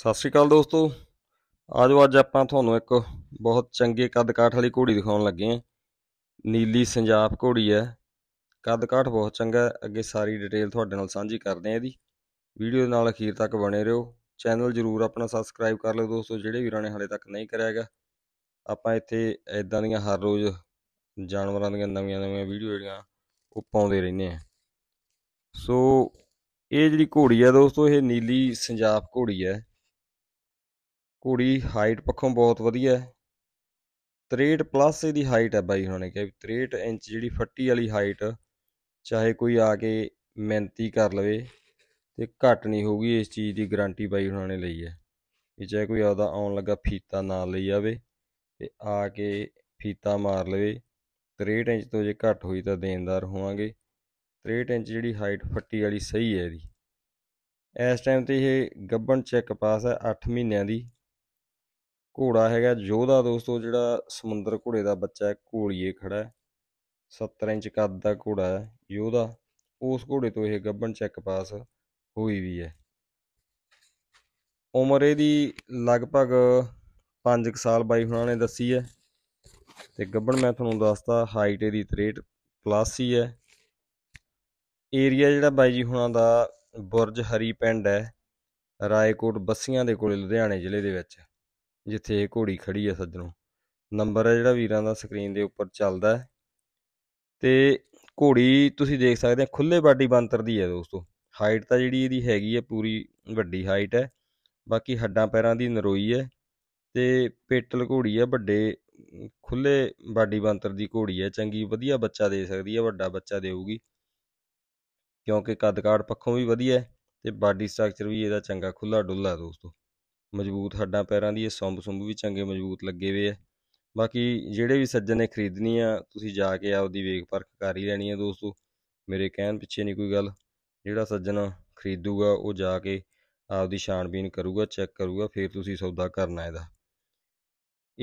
ਸਤਿ ਸ਼੍ਰੀ ਅਕਾਲ ਦੋਸਤੋ ਆਜੋ ਅੱਜ ਆਪਾਂ ਤੁਹਾਨੂੰ ਇੱਕ ਬਹੁਤ ਚੰਗੇ ਕੱਦ ਕਾਠ ਵਾਲੀ ਘੋੜੀ ਦਿਖਾਉਣ ਲੱਗੇ ਆਂ ਨੀਲੀ ਸੰਜਾਪ ਘੋੜੀ ਹੈ ਕੱਦ ਕਾਠ ਬਹੁਤ ਚੰਗਾ ਅੱਗੇ ਸਾਰੀ ਡਿਟੇਲ ਤੁਹਾਡੇ ਨਾਲ ਸਾਂਝੀ ਕਰਦੇ ਆਂ ਇਹਦੀ ਵੀਡੀਓ ਦੇ ਨਾਲ ਅਖੀਰ ਤੱਕ ਬਣੇ ਰਹੋ ਚੈਨਲ ਜਰੂਰ ਆਪਣਾ ਸਬਸਕ੍ਰਾਈਬ ਕਰ ਲਓ ਦੋਸਤੋ ਜਿਹੜੇ ਵੀਰਾਂ ਨੇ ਹਾਲੇ ਤੱਕ ਨਹੀਂ ਕਰਿਆ ਹੈਗਾ ਆਪਾਂ ਇੱਥੇ ਐਦਾਂ ਦੀਆਂ ਹਰ ਰੋਜ਼ ਜਾਨਵਰਾਂ ਦੀਆਂ ਨਵੀਆਂ-ਨਵੀਆਂ ਵੀਡੀਓ ਜਿਹੜੀਆਂ ਉਹ ਪਾਉਂਦੇ ਰਹਿੰਦੇ ਆਂ ਸੋ ਇਹ ਜਿਹੜੀ ਘੋੜੀ ਹੈ ਦੋਸਤੋ ਇਹ ਨੀਲੀ ਸੰਜਾਪ ਘੋੜੀ ਹੈ ਕੁੜੀ ਹਾਈਟ ਪੱਖੋਂ ਬਹੁਤ ਵਧੀਆ ਹੈ 63 ਪਲੱਸ ਇਹਦੀ ਹਾਈਟ ਹੈ ਬਾਈ ਹੁਣਾਂ ਨੇ ਕਿਹਾ 63 ਇੰਚ ਜਿਹੜੀ ਫੱਟੀ ਵਾਲੀ ਹਾਈਟ ਚਾਹੇ ਕੋਈ ਆ ਕੇ ਮਿਹਨਤੀ ਕਰ ਲਵੇ ਤੇ ਘਟ ਨਹੀਂ ਹੋਊਗੀ ਇਸ ਚੀਜ਼ ਦੀ ਗਾਰੰਟੀ ਬਾਈ ਹੁਣਾਂ ਨੇ ਲਈ ਹੈ ਵੀ ਚਾਹੇ ਕੋਈ ਆਉਦਾ ਆਉਣ ਲੱਗਾ ਫੀਤਾ ਨਾਲ ਲਈ ਜਾਵੇ ਤੇ ਆ ਕੇ ਫੀਤਾ ਮਾਰ ਲਵੇ 63 ਇੰਚ ਤੋਂ ਜੇ ਘੱਟ ਹੋਈ ਤਾਂ ਦੇਣਦਾਰ ਹੋਵਾਂਗੇ 63 ਇੰਚ ਜਿਹੜੀ ਹਾਈਟ ਫੱਟੀ ਵਾਲੀ ਸਹੀ ਹੈ ਇਹਦੀ ਇਸ ਟਾਈਮ ਤੇ ਇਹ ਗੱਬਨ ਚੈੱਕ ਪਾਸ ਹੈ 8 ਮਹੀਨਿਆਂ ਦੀ ਘੋੜਾ ਹੈਗਾ ਯੋਧਾ ਦੋਸਤੋ ਜਿਹੜਾ ਸਮੁੰਦਰ ਘੋੜੇ ਦਾ ਬੱਚਾ ਹੈ ਘੋੜੀਏ ਖੜਾ ਹੈ 70 ਇੰਚ ਕੱਦ ਦਾ ਘੋੜਾ ਹੈ ਯੋਧਾ ਉਸ ਘੋੜੇ ਤੋਂ ਇਹ ਗੱਬਨ ਚੈੱਕ ਪਾਸ ਹੋਈ ਵੀ ਹੈ ਉਮਰ ਇਹਦੀ ਲਗਭਗ 5 ਸਾਲ ਬਾਈ ਹੁਣਾਂ ਨੇ ਦੱਸੀ ਹੈ ਤੇ ਗੱਭਣ ਮੈਂ ਤੁਹਾਨੂੰ ਦੱਸਦਾ ਹਾਈਟ ਇਹਦੀ 63 ਪਲੱਸ ਹੀ ਹੈ ਏਰੀਆ ਜਿਹੜਾ ਬਾਈ ਜੀ ਹੁਣਾਂ ਦਾ ਬੁਰਜ ਹਰੀ ਪਿੰਡ ਹੈ ਰਾਏਕੋਟ ਬੱਸੀਆਂ ਦੇ ਕੋਲੇ ਲੁਧਿਆਣੇ ਜ਼ਿਲ੍ਹੇ ਦੇ ਵਿੱਚ ਜਿੱਥੇ ਇਹ ਘੋੜੀ ਖੜੀ ਹੈ ਸੱਜਣੋ ਨੰਬਰ ਹੈ ਜਿਹੜਾ ਵੀਰਾਂ ਦਾ ਸਕਰੀਨ ਦੇ ਉੱਪਰ ਚੱਲਦਾ ਹੈ ਤੇ ਘੋੜੀ ਤੁਸੀਂ ਦੇਖ ਸਕਦੇ ਆ ਖੁੱਲੇ ਬਾਡੀ ਬੰਤਰ ਦੀ ਹੈ ਦੋਸਤੋ ਹਾਈਟ ਤਾਂ ਜਿਹੜੀ ਇਹਦੀ ਹੈਗੀ ਹੈ ਪੂਰੀ ਵੱਡੀ ਹਾਈਟ ਹੈ ਬਾਕੀ ਹੱਡਾਂ ਪੈਰਾਂ ਦੀ ਨਰੋਈ ਹੈ ਤੇ ਪੇਟਲ ਘੋੜੀ ਹੈ ਵੱਡੇ ਖੁੱਲੇ ਬਾਡੀ ਬੰਤਰ ਦੀ ਘੋੜੀ ਹੈ ਚੰਗੀ ਵਧੀਆ ਬੱਚਾ ਦੇ ਸਕਦੀ ਹੈ ਵੱਡਾ ਬੱਚਾ ਦੇਊਗੀ ਕਿਉਂਕਿ ਕੱਦ ਕਾਠ ਪੱਖੋਂ ਵੀ ਵਧੀਆ ਹੈ ਤੇ ਬਾਡੀ ਸਟਰਕਚਰ ਵੀ ਇਹਦਾ ਚੰਗਾ ਖੁੱਲਾ ਡੁੱਲਾ ਦੋਸਤੋ ਮਜ਼ਬੂਤ ਹੱਡਾਂ ਪੈਰਾਂ ਦੀ ਇਹ ਸੰਭ ਸੰਭ ਵੀ ਚੰਗੇ ਮਜ਼ਬੂਤ ਲੱਗੇ ਹੋਏ ਆ ਬਾਕੀ ਜਿਹੜੇ ਵੀ ਸੱਜਣ ਨੇ ਖਰੀਦਣੀ ਆ ਤੁਸੀਂ ਜਾ ਕੇ ਆਪਦੀ ਵੇਖ ਪਰਖ ਕਰ ਹੀ ਲੈਣੀ ਆ ਦੋਸਤੋ ਮੇਰੇ ਕਹਿਣ ਪਿੱਛੇ ਨਹੀਂ ਕੋਈ ਗੱਲ ਜਿਹੜਾ ਸੱਜਣ ਖਰੀਦੂਗਾ ਉਹ ਜਾ ਕੇ ਆਪਦੀ ਛਾਣਬੀਨ ਕਰੂਗਾ ਚੈੱਕ ਕਰੂਗਾ ਫਿਰ ਤੁਸੀਂ ਸੌਦਾ ਕਰਨਾ ਇਹਦਾ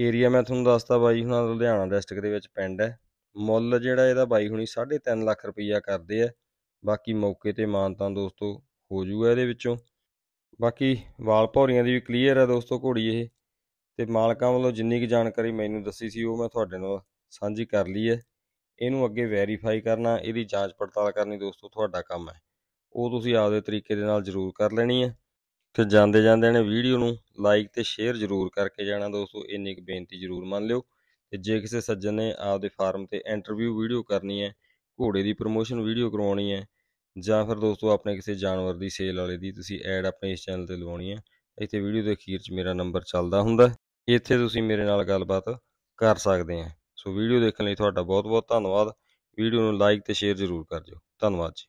ਏਰੀਆ ਮੈਂ ਤੁਹਾਨੂੰ ਦੱਸਤਾ ਬਾਈ ਹੁਣਾਂ ਲੁਧਿਆਣਾ ਡਿਸਟ੍ਰਿਕਟ ਦੇ ਵਿੱਚ ਪਿੰਡ ਹੈ ਮੁੱਲ ਜਿਹੜਾ ਇਹਦਾ ਬਾਈ ਹੁਣੀ 3.5 ਲੱਖ ਰੁਪਈਆ ਕਰਦੇ ਆ ਬਾਕੀ ਮੌਕੇ ਤੇ ਮਾਨਤਾ ਦੋਸਤੋ ਹੋ ਜੂਗਾ ਇਹਦੇ ਵਿੱਚੋਂ ਬਾਕੀ ਵਾਲ ਭੌਰੀਆਂ ਦੀ ਵੀ ਕਲੀਅਰ ਹੈ ਦੋਸਤੋ ਘੋੜੀ ਇਹ ਤੇ ਮਾਲਕਾਂ ਵੱਲੋਂ ਜਿੰਨੀ ਕੁ ਜਾਣਕਾਰੀ ਮੈਨੂੰ ਦੱਸੀ ਸੀ ਉਹ ਮੈਂ ਤੁਹਾਡੇ ਨਾਲ ਸਾਂਝੀ ਕਰ ਲਈ ਹੈ ਇਹਨੂੰ ਅੱਗੇ ਵੈਰੀਫਾਈ ਕਰਨਾ ਇਹਦੀ ਜਾਂਚ ਪੜਤਾਲ ਕਰਨੀ ਦੋਸਤੋ ਤੁਹਾਡਾ ਕੰਮ ਹੈ ਉਹ ਤੁਸੀਂ ਆਪਦੇ ਤਰੀਕੇ ਦੇ ਨਾਲ ਜ਼ਰੂਰ ਕਰ ਲੈਣੀ ਹੈ ਤੇ ਜਾਂਦੇ ਜਾਂਦੇ ਨੇ ਵੀਡੀਓ ਨੂੰ ਲਾਈਕ ਤੇ ਸ਼ੇਅਰ ਜ਼ਰੂਰ ਕਰਕੇ ਜਾਣਾ ਦੋਸਤੋ ਇੰਨੀ ਕੁ ਬੇਨਤੀ ਜ਼ਰੂਰ ਮੰਨ ਲਿਓ ਤੇ ਜੇ ਕਿਸੇ ਸੱਜਣ ਨੇ ਆਪਦੇ ਫਾਰਮ ਤੇ ਇੰਟਰਵਿਊ ਵੀਡੀਓ ਕਰਨੀ ਹੈ ਘੋੜੇ ਦੀ ਪ੍ਰੋਮੋਸ਼ਨ ਵੀਡੀਓ ਕਰਵਾਉਣੀ ਹੈ ਜਾਂ ਫਿਰ ਦੋਸਤੋ ਆਪਣੇ ਕਿਸੇ ਜਾਨਵਰ ਦੀ ਸੇਲ ਵਾਲੇ ਦੀ ਤੁਸੀਂ ਐਡ ਆਪਣੇ ਇਸ ਚੈਨਲ ਤੇ ਲਵਾਉਣੀ ਹੈ ਇੱਥੇ ਵੀਡੀਓ ਦੇ ਅਖੀਰ 'ਚ ਮੇਰਾ ਨੰਬਰ ਚੱਲਦਾ ਹੁੰਦਾ ਇੱਥੇ ਤੁਸੀਂ ਮੇਰੇ ਨਾਲ ਗੱਲਬਾਤ ਕਰ ਸਕਦੇ ਆ ਸੋ ਵੀਡੀਓ ਦੇਖਣ ਲਈ ਤੁਹਾਡਾ ਬਹੁਤ-ਬਹੁਤ ਧੰਨਵਾਦ ਵੀਡੀਓ ਨੂੰ ਲਾਈਕ ਤੇ ਸ਼ੇਅਰ ਜ਼ਰੂਰ ਕਰ ਦਿਓ ਧੰਨਵਾਦ ਜੀ